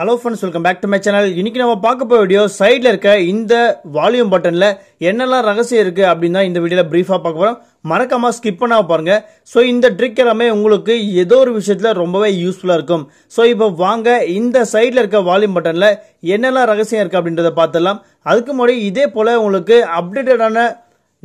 hello friends welcome back to my channel இன்னைக்கு நம்ம பார்க்க போகிற வீடியோ சைடில் இருக்க இந்த வால்யூம் பட்டனில் என்னெல்லாம் ரகசியம் இருக்குது அப்படின்னு தான் இந்த வீடியோவில் ப்ரீஃபாக பார்க்க போகிறோம் மறக்காமல் ஸ்கிப் பண்ணால் பாருங்கள் ஸோ இந்த ட்ரிக் எல்லாமே உங்களுக்கு ஏதோ ஒரு விஷயத்தில் ரொம்பவே யூஸ்ஃபுல்லாக இருக்கும் ஸோ இப்போ வாங்க இந்த சைடில் இருக்க வால்யூம் பட்டனில் என்னெல்லாம் ரகசியம் இருக்குது அப்படின்றத பார்த்துடலாம் அதுக்கு முன்னாடி இதே போல் உங்களுக்கு அப்டேட்டடான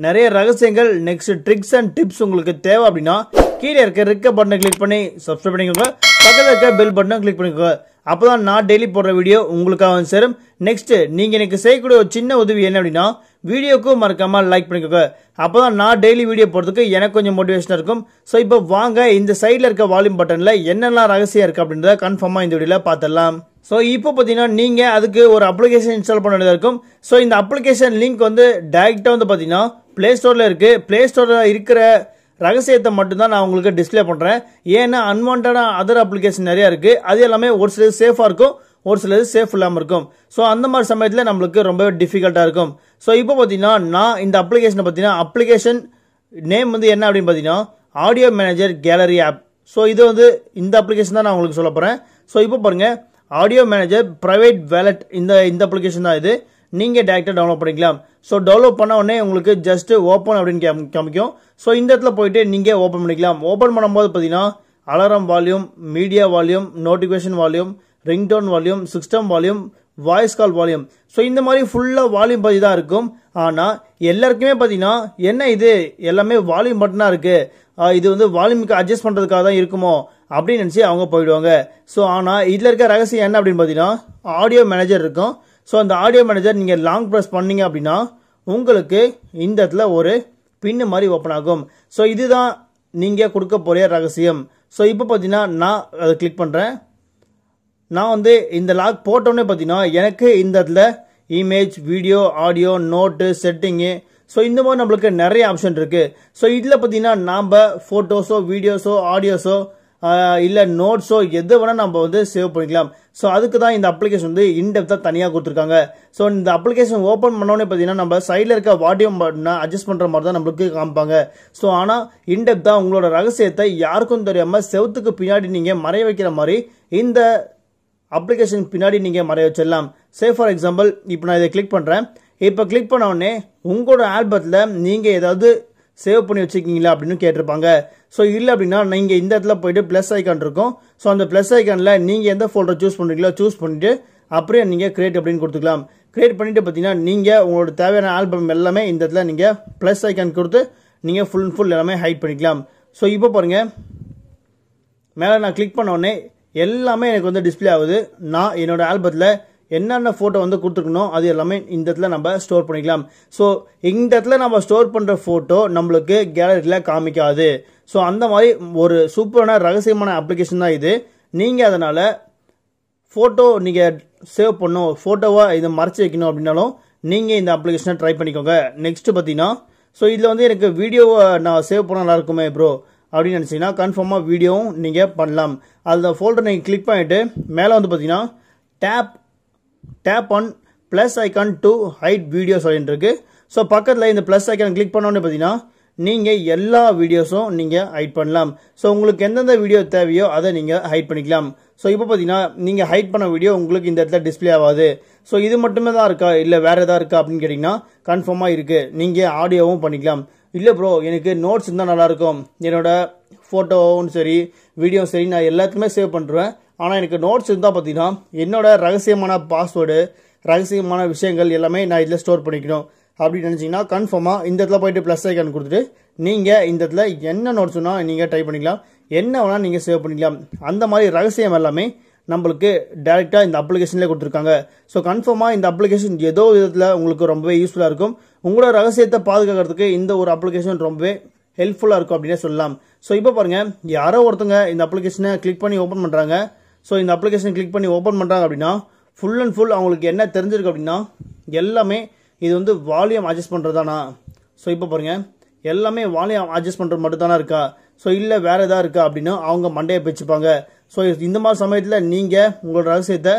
நிறைய ரகசியங்கள் நெக்ஸ்ட் ட்ரிக்ஸ் அண்ட் டிப்ஸ் உங்களுக்கு தேவை அப்படின்னா கீழே இருக்க ரிக்க பட்டனை கிளிக் பண்ணி சப்ஸ்கிரைப் பண்ணிக்கோங்க பக்கத்தில் இருக்க பெல் பட்டனை கிளிக் பண்ணிக்கோங்க அப்போ தான் நான் டெய்லி போடுற வீடியோ உங்களுக்காக வந்து சேரும் நெக்ஸ்ட்டு நீங்கள் எனக்கு செய்யக்கூடிய ஒரு சின்ன உதவி என்ன அப்படின்னா வீடியோக்கும் மறக்காமல் லைக் பண்ணிக்கோங்க அப்போ தான் நான் டெய்லி வீடியோ போடுறதுக்கு எனக்கு கொஞ்சம் மோட்டிவேஷனாக இருக்கும் ஸோ இப்போ வாங்க இந்த சைடில் இருக்க வால்யூம் பட்டனில் என்னெல்லாம் ரகசியம் இருக்குது அப்படின்றத கன்ஃபார்மாக இந்த வீடியோவில் பார்த்துடலாம் ஸோ இப்போ பார்த்தீங்கன்னா நீங்கள் அதுக்கு ஒரு அப்ளிகேஷன் இன்ஸ்டால் பண்ண வேண்டியதாக இருக்கும் ஸோ இந்த அப்ளிகேஷன் லிங்க் வந்து டைரெக்டாக வந்து பார்த்தீங்கன்னா ப்ளே ஸ்டோரில் இருக்குது ப்ளே ஸ்டோரில் இருக்கிற ரகசியத்தை மட்டும்தான் நான் உங்களுக்கு டிஸ்பிளே பண்ணுறேன் ஏன்னா அன்வான்டான அதர் அப்ளிகேஷன் நிறையா இருக்குது அது எல்லாமே ஒரு சிலது சேஃபாக இருக்கும் ஒரு சிலது சேஃப் இல்லாமல் இருக்கும் ஸோ அந்த மாதிரி சமயத்தில் நம்மளுக்கு ரொம்பவே டிஃபிகல்ட்டாக இருக்கும் ஸோ இப்போ பார்த்தீங்கன்னா நான் இந்த அப்ளிகேஷனை பார்த்தீங்கன்னா அப்ளிகேஷன் நேம் வந்து என்ன அப்படின்னு பார்த்தீங்கன்னா audio manager gallery app so இது வந்து இந்த அப்ளிகேஷன் தான் நான் உங்களுக்கு சொல்ல போகிறேன் ஸோ இப்போ பாருங்கள் ஆடியோ மேனேஜர் ப்ரைவேட் வேலட் இந்த இந்த அப்ளிகேஷன் தான் இது நீங்கள் டேரெக்டாக டவுன்லோட் பண்ணிக்கலாம் ஸோ டவுன்லோட் பண்ண உடனே உங்களுக்கு ஜஸ்ட்டு ஓப்பன் அப்படின்னு காமிக்கும் ஸோ இந்த இடத்துல போயிட்டு நீங்கள் ஓப்பன் பண்ணிக்கலாம் ஓப்பன் பண்ணும்போது பார்த்தீங்கன்னா alarm volume media volume notification volume ringtone volume system volume voice call volume so இந்த மாதிரி ஃபுல்லாக வால்யூம் பற்றி தான் இருக்கும் ஆனால் எல்லாருக்குமே பார்த்தீங்கன்னா என்ன இது எல்லாமே வால்யூம் மட்டும்தான் இருக்குது இது வந்து வால்யூமுக்கு அட்ஜஸ்ட் பண்ணுறதுக்காக தான் இருக்குமோ அப்படின்னு நினச்சி அவங்க போயிடுவாங்க ஸோ ஆனால் இதில் இருக்க ரகசியம் என்ன அப்படின்னு பார்த்தீங்கன்னா ஆடியோ மேனேஜர் இருக்கும் ஸோ அந்த ஆடியோ மேனேஜர் நீங்கள் லாங் ப்ரெஸ் பண்ணீங்க அப்படின்னா உங்களுக்கு இந்த இடத்துல ஒரு பின்னு மாதிரி ஓப்பன் ஆகும் ஸோ இதுதான் நீங்கள் கொடுக்க போகிற ரகசியம் ஸோ இப்போ பார்த்தீங்கன்னா நான் அதை கிளிக் பண்ணுறேன் நான் வந்து இந்த லாக் போட்டோன்னே பார்த்தீங்கன்னா எனக்கு இந்த இடத்துல image video audio note setting so இந்த மாதிரி நம்மளுக்கு நிறைய ஆப்ஷன் இருக்குது ஸோ இதில் பார்த்தீங்கன்னா நாம் ஃபோட்டோஸோ வீடியோஸோ ஆடியோஸோ இல்லை நோட்ஸோ எது வேணால் நம்ம வந்து சேவ் பண்ணிக்கலாம் ஸோ அதுக்கு தான் இந்த அப்ளிகேஷன் வந்து இன்டெப்த்தாக தனியாக கொடுத்துருக்காங்க ஸோ இந்த அப்ளிகேஷன் ஓப்பன் பண்ணோடனே பார்த்தீங்கன்னா நம்ம சைடில் இருக்க வாடியம் பட்டனை அட்ஜஸ்ட் பண்ணுற மாதிரி தான் நம்மளுக்கு காமிப்பாங்க ஸோ ஆனால் இன்டெப்த்தாக உங்களோட ரகசியத்தை யாருக்கும் தெரியாமல் செவத்துக்கு பின்னாடி நீங்கள் மறைய வைக்கிற மாதிரி இந்த அப்ளிகேஷன் பின்னாடி நீங்கள் மறைய வச்சிடலாம் சே ஃபார் எக்ஸாம்பிள் இப்போ நான் இதை கிளிக் பண்ணுறேன் இப்போ கிளிக் பண்ண உடனே உங்களோட ஆல்பத்தில் நீங்கள் ஏதாவது சேவ் பண்ணி வச்சிருக்கீங்களா அப்படின்னு கேட்டிருப்பாங்க ஸோ இல்லை அப்படின்னா நீங்கள் இந்த இடத்துல போயிட்டு ப்ளஸ் ஐக்கான் இருக்கும் ஸோ அந்த ப்ளஸ் ஐக்கானில் நீங்கள் எந்த ஃபோல்டர் சூஸ் பண்ணுறீங்களோ சூஸ் பண்ணிவிட்டு அப்படியே நீங்கள் க்ரியேட் அப்படின்னு கொடுத்துக்கலாம் க்ரியேட் பண்ணிவிட்டு பார்த்தீங்கன்னா நீங்கள் உங்களோட தேவையான ஆல்பம் எல்லாமே இந்த இடத்துல நீங்கள் ப்ளஸ் ஐக்கான் கொடுத்து நீங்கள் ஃபுல் அண்ட் ஃபுல் எல்லாமே ஹைட் பண்ணிக்கலாம் ஸோ இப்போ பாருங்கள் மேலே நான் கிளிக் பண்ண உடனே எல்லாமே எனக்கு வந்து டிஸ்பிளே ஆகுது நான் என்னோடய ஆல்பத்தில் என்னென்ன ஃபோட்டோ வந்து கொடுத்துருக்கணும் அது எல்லாமே இந்த இடத்துல நம்ம ஸ்டோர் பண்ணிக்கலாம் ஸோ இந்த இடத்துல நம்ம ஸ்டோர் பண்ணுற ஃபோட்டோ நம்மளுக்கு கேலரியில் காமிக்காது ஸோ அந்த மாதிரி ஒரு சூப்பரான ரகசியமான அப்ளிகேஷன் தான் இது நீங்கள் அதனால் ஃபோட்டோ நீங்கள் சேவ் பண்ணும் ஃபோட்டோவாக இதை மறைச்சி வைக்கணும் அப்படின்னாலும் நீங்கள் இந்த அப்ளிகேஷனை ட்ரை பண்ணிக்கோங்க நெக்ஸ்ட்டு பார்த்தீங்கன்னா ஸோ இதில் வந்து எனக்கு வீடியோவை நான் சேவ் பண்ண நல்லா இருக்குமே ப்ரோ அப்படின்னு நினச்சிங்கன்னா கன்ஃபார்மாக வீடியோவும் நீங்கள் பண்ணலாம் அதில் ஃபோல்டர் நீங்கள் கிளிக் பண்ணிவிட்டு மேலே வந்து பார்த்தீங்கன்னா tap tap on plus icon to hide videos சொல்லிட்டு இருக்குது ஸோ பக்கத்தில் இந்த ப்ளஸ் ஐக்கான் கிளிக் பண்ணோன்னு பார்த்தீங்கன்னா நீங்கள் எல்லா வீடியோஸும் நீங்கள் ஹைட் பண்ணலாம் ஸோ உங்களுக்கு எந்தெந்த வீடியோ தேவையோ அதை நீங்கள் ஹைட் பண்ணிக்கலாம் ஸோ இப்போ பார்த்தீங்கன்னா நீங்கள் ஹைட் பண்ண வீடியோ உங்களுக்கு இந்த இடத்துல டிஸ்பிளே ஆகாது ஸோ இது மட்டுமே தான் இருக்கா இல்லை வேறு எதாவது இருக்கா அப்படின்னு கேட்டிங்கன்னா கன்ஃபார்மாக இருக்குது நீங்கள் ஆடியோவும் பண்ணிக்கலாம் இல்லை ப்ரோ எனக்கு நோட்ஸ் இருந்தால் நல்லாயிருக்கும் என்னோட ஃபோட்டோவும் சரி வீடியோவும் சரி நான் எல்லாத்துக்குமே சேவ் பண்ணுறேன் ஆனால் எனக்கு நோட்ஸ் இருந்தால் பார்த்தீங்கன்னா என்னோடய ரகசியமான பாஸ்வேர்டு ரகசியமான விஷயங்கள் எல்லாமே நான் இதில் ஸ்டோர் பண்ணிக்கணும் அப்படின்னு நினச்சிங்கன்னா கன்ஃபார்மாக இந்த இடத்துல போயிட்டு ப்ளஸ் ஐக்கான் கொடுத்துட்டு நீங்கள் இந்த இடத்துல என்ன நோட்ஸ் வேணால் நீங்கள் டைப் பண்ணிக்கலாம் என்ன வேணால் நீங்கள் சேவ் பண்ணிக்கலாம் அந்த மாதிரி ரகசியம் எல்லாமே நம்மளுக்கு டேரெக்டாக இந்த அப்ளிகேஷன்லேயே கொடுத்துருக்காங்க ஸோ கன்ஃபார்மாக இந்த அப்ளிகேஷன் ஏதோ விதத்தில் உங்களுக்கு ரொம்பவே யூஸ்ஃபுல்லாக இருக்கும் உங்களோட ரகசியத்தை பாதுகாக்கிறதுக்கு இந்த ஒரு அப்ளிகேஷன் ரொம்பவே ஹெல்ப்ஃபுல்லாக இருக்கும் அப்படின்னே சொல்லலாம் ஸோ இப்போ பாருங்கள் யாரோ ஒருத்தங்க இந்த அப்ளிகேஷனை கிளிக் பண்ணி ஓப்பன் பண்ணுறாங்க ஸோ இந்த அப்ளிகேஷன் கிளிக் பண்ணி ஓப்பன் பண்ணுறாங்க அப்படின்னா ஃபுல் அண்ட் ஃபுல் அவங்களுக்கு என்ன தெரிஞ்சிருக்கு அப்படின்னா எல்லாமே இது வந்து வால்யூம் அட்ஜஸ்ட் தானா ஸோ இப்போ பாருங்கள் எல்லாமே வால்யூம் அட்ஜஸ்ட் பண்ணுறது மட்டும் தானே இருக்கா ஸோ இல்லை வேறு எதாவது இருக்கா அப்படின்னா அவங்க மண்டையை பிச்சுப்பாங்க ஸோ இந்த மாதிரி சமயத்தில் நீங்கள் உங்களோட ரகசியத்தை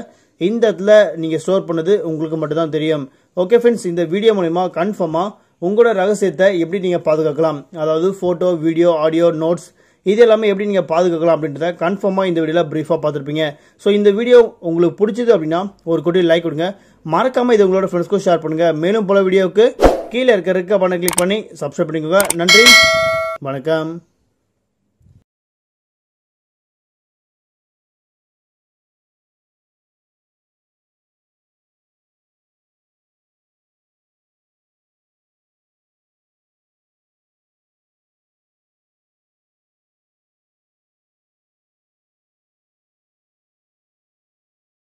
இந்த இடத்துல நீங்கள் ஸ்டோர் பண்ணது உங்களுக்கு மட்டும்தான் தெரியும் ஓகே ஃப்ரெண்ட்ஸ் இந்த வீடியோ மூலிமா கன்ஃபார்மாக உங்களோட ரகசியத்தை எப்படி நீங்கள் பாதுகாக்கலாம் அதாவது ஃபோட்டோ வீடியோ ஆடியோ நோட்ஸ் இது எல்லாமே எப்படி நீங்கள் பாதுகாக்கலாம் அப்படின்றத கன்ஃபார்மாக இந்த வீடியோவில் ப்ரீஃபாக பார்த்துருப்பீங்க ஸோ இந்த வீடியோ உங்களுக்கு பிடிச்சது அப்படின்னா ஒரு கொட்டி லைக் கொடுங்க மறக்காமல் இது உங்களோட ஃப்ரெண்ட்ஸ்க்கும் ஷேர் பண்ணுங்கள் மேலும் பல வீடியோவுக்கு கீழே இருக்க இருக்க பண்ண கிளிக் பண்ணி சப்ஸ்கிரைப் பண்ணிக்கோங்க நன்றி வணக்கம்